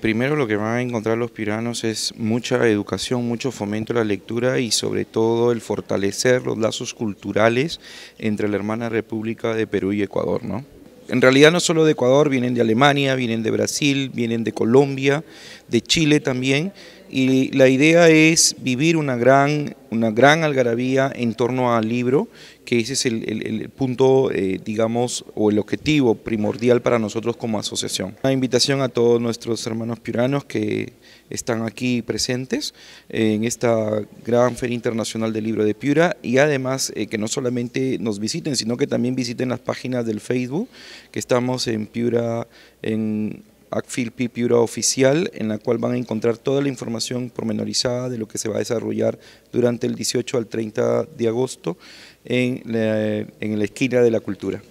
Primero lo que van a encontrar los piranos es mucha educación, mucho fomento a la lectura y sobre todo el fortalecer los lazos culturales entre la hermana República de Perú y Ecuador. ¿no? En realidad no solo de Ecuador, vienen de Alemania, vienen de Brasil, vienen de Colombia, de Chile también y la idea es vivir una gran, una gran algarabía en torno al libro, que ese es el, punto, eh, digamos, o el objetivo primordial para nosotros como asociación. Una invitación a todos nuestros hermanos piuranos que están aquí presentes eh, en esta gran Feria Internacional del Libro de Piura y además eh, que no solamente nos visiten, sino que también visiten las páginas del Facebook, que estamos en Piura, en ACFIL PIPIURA Oficial, en la cual van a encontrar toda la información pormenorizada de lo que se va a desarrollar durante el 18 al 30 de agosto en la esquina de la cultura.